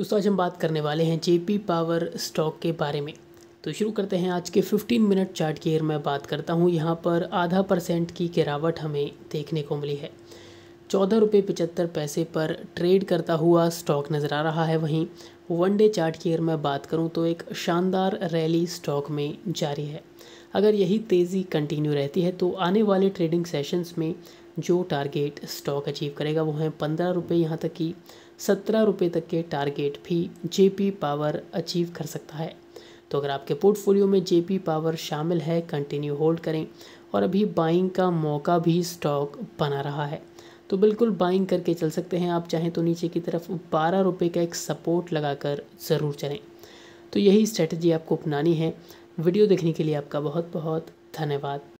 दोस्तों आज हम बात करने वाले हैं जेपी पावर स्टॉक के बारे में तो शुरू करते हैं आज के 15 मिनट चार्ट की अगर मैं बात करता हूँ यहाँ पर आधा परसेंट की गिरावट हमें देखने को मिली है चौदह रुपये पचहत्तर पैसे पर ट्रेड करता हुआ स्टॉक नज़र आ रहा है वहीं वनडे चार्ट की अगर मैं बात करूं तो एक शानदार रैली स्टॉक में जारी है अगर यही तेज़ी कंटिन्यू रहती है तो आने वाले ट्रेडिंग सेशंस में जो टारगेट स्टॉक अचीव करेगा वो हैं पंद्रह रुपये यहाँ तक कि सत्रह रुपये तक के टारगेट भी जे पावर अचीव कर सकता है तो अगर आपके पोर्टफोलियो में जे पावर शामिल है कंटिन्यू होल्ड करें और अभी बाइंग का मौका भी स्टॉक बना रहा है तो बिल्कुल बाइंग करके चल सकते हैं आप चाहें तो नीचे की तरफ बारह रुपये का एक सपोर्ट लगाकर ज़रूर चलें तो यही स्ट्रेटजी आपको अपनानी है वीडियो देखने के लिए आपका बहुत बहुत धन्यवाद